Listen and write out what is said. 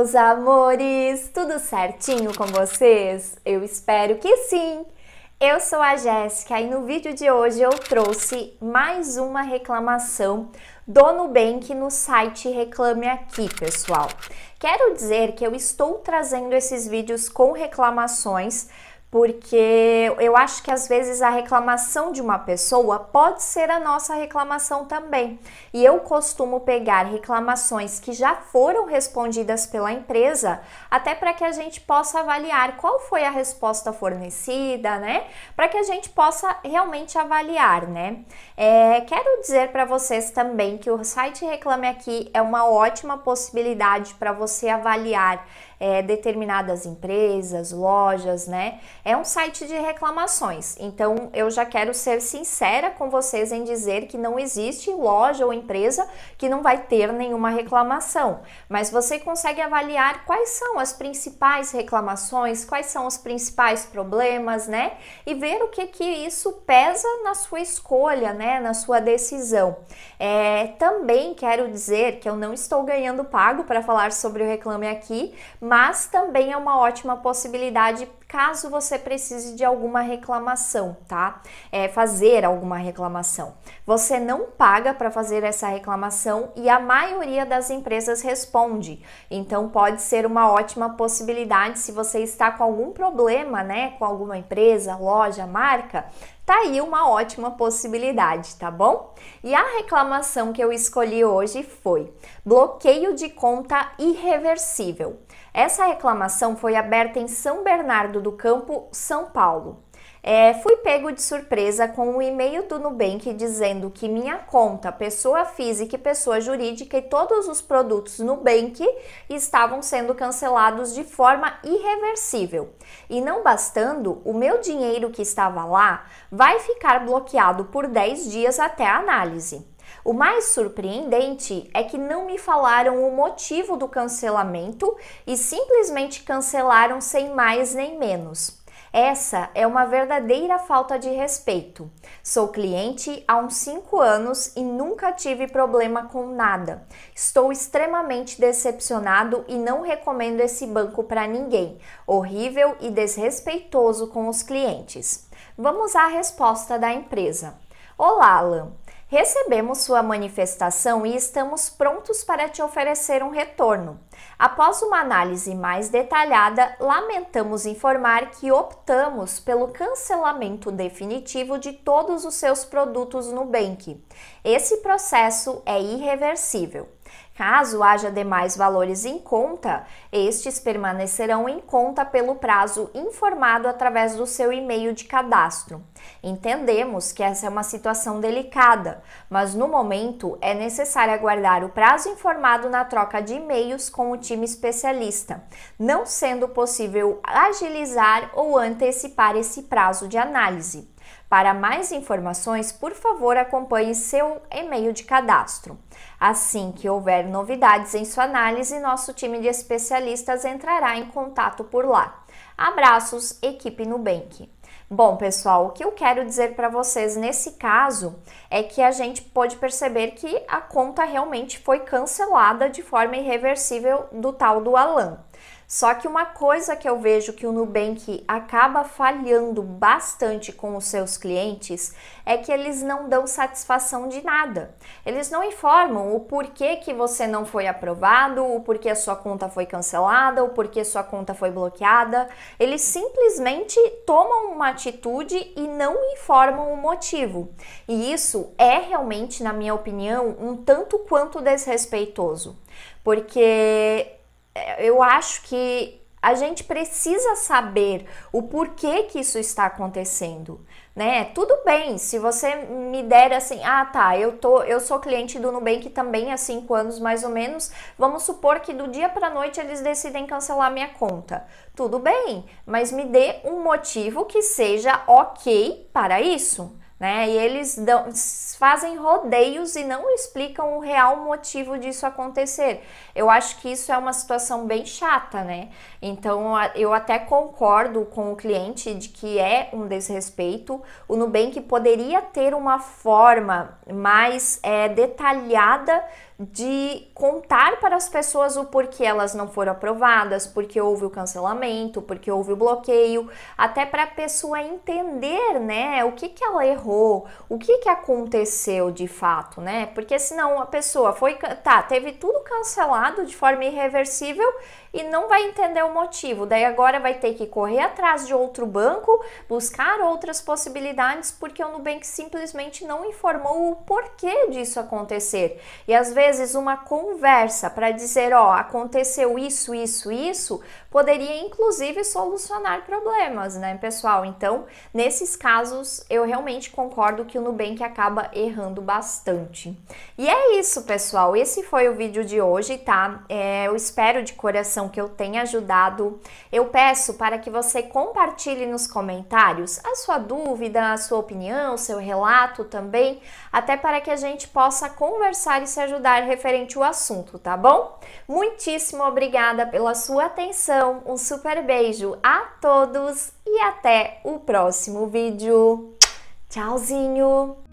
meus amores! Tudo certinho com vocês? Eu espero que sim! Eu sou a Jéssica e no vídeo de hoje eu trouxe mais uma reclamação do Nubank no site Reclame Aqui, pessoal. Quero dizer que eu estou trazendo esses vídeos com reclamações porque eu acho que às vezes a reclamação de uma pessoa pode ser a nossa reclamação também. E eu costumo pegar reclamações que já foram respondidas pela empresa, até para que a gente possa avaliar qual foi a resposta fornecida, né? Para que a gente possa realmente avaliar, né? É, quero dizer para vocês também que o site Reclame Aqui é uma ótima possibilidade para você avaliar é, determinadas empresas, lojas, né? É um site de reclamações. Então eu já quero ser sincera com vocês em dizer que não existe loja ou empresa que não vai ter nenhuma reclamação. Mas você consegue avaliar quais são as principais reclamações, quais são os principais problemas, né? E ver o que que isso pesa na sua escolha, né? Na sua decisão. É, também quero dizer que eu não estou ganhando pago para falar sobre o Reclame Aqui, mas também é uma ótima possibilidade caso você precise de alguma reclamação, tá? É fazer alguma reclamação. Você não paga para fazer essa reclamação e a maioria das empresas responde. Então pode ser uma ótima possibilidade se você está com algum problema, né, com alguma empresa, loja, marca, tá aí uma ótima possibilidade, tá bom? E a reclamação que eu escolhi hoje foi bloqueio de conta irreversível. Essa reclamação foi aberta em São Bernardo do Campo, São Paulo. É, fui pego de surpresa com um e-mail do Nubank dizendo que minha conta, pessoa física e pessoa jurídica e todos os produtos Nubank estavam sendo cancelados de forma irreversível. E não bastando, o meu dinheiro que estava lá vai ficar bloqueado por 10 dias até a análise. O mais surpreendente é que não me falaram o motivo do cancelamento e simplesmente cancelaram sem mais nem menos. Essa é uma verdadeira falta de respeito. Sou cliente há uns 5 anos e nunca tive problema com nada. Estou extremamente decepcionado e não recomendo esse banco para ninguém. Horrível e desrespeitoso com os clientes. Vamos à resposta da empresa. Olá, Alan. Recebemos sua manifestação e estamos prontos para te oferecer um retorno. Após uma análise mais detalhada, lamentamos informar que optamos pelo cancelamento definitivo de todos os seus produtos no Nubank. Esse processo é irreversível. Caso haja demais valores em conta, estes permanecerão em conta pelo prazo informado através do seu e-mail de cadastro. Entendemos que essa é uma situação delicada, mas no momento é necessário aguardar o prazo informado na troca de e-mails com o time especialista, não sendo possível agilizar ou antecipar esse prazo de análise. Para mais informações, por favor, acompanhe seu e-mail de cadastro. Assim que houver novidades em sua análise, nosso time de especialistas entrará em contato por lá. Abraços, equipe Nubank. Bom, pessoal, o que eu quero dizer para vocês nesse caso é que a gente pode perceber que a conta realmente foi cancelada de forma irreversível do tal do Alan. Só que uma coisa que eu vejo que o Nubank acaba falhando bastante com os seus clientes é que eles não dão satisfação de nada. Eles não informam o porquê que você não foi aprovado, o porquê a sua conta foi cancelada, o porquê sua conta foi bloqueada. Eles simplesmente tomam uma atitude e não informam o motivo. E isso é realmente, na minha opinião, um tanto quanto desrespeitoso, porque é, eu acho que a gente precisa saber o porquê que isso está acontecendo, né? Tudo bem, se você me der assim, ah tá, eu tô, eu sou cliente do Nubank também há cinco anos mais ou menos, vamos supor que do dia para noite eles decidem cancelar minha conta. Tudo bem, mas me dê um motivo que seja ok para isso, né? E eles dão, fazem rodeios e não explicam o real motivo disso acontecer. Eu acho que isso é uma situação bem chata, né? Então eu até concordo com o cliente de que é um desrespeito. O Nubank poderia ter uma forma mais é, detalhada de contar para as pessoas o porquê elas não foram aprovadas, porque houve o cancelamento, porque houve o bloqueio, até para a pessoa entender, né, o que que ela errou, o que que aconteceu de fato, né? Porque senão a pessoa foi, tá, teve tudo cancelado de forma irreversível e não vai entender o motivo. Daí agora vai ter que correr atrás de outro banco, buscar outras possibilidades, porque o Nubank simplesmente não informou o porquê disso acontecer. E às vezes vezes uma conversa para dizer, ó, aconteceu isso, isso, isso, poderia inclusive solucionar problemas, né, pessoal? Então, nesses casos, eu realmente concordo que o Nubank acaba errando bastante. E é isso, pessoal. Esse foi o vídeo de hoje, tá? É, eu espero de coração que eu tenha ajudado. Eu peço para que você compartilhe nos comentários a sua dúvida, a sua opinião, seu relato também, até para que a gente possa conversar e se ajudar comentário referente ao assunto, tá bom? Muitíssimo obrigada pela sua atenção, um super beijo a todos e até o próximo vídeo. Tchauzinho!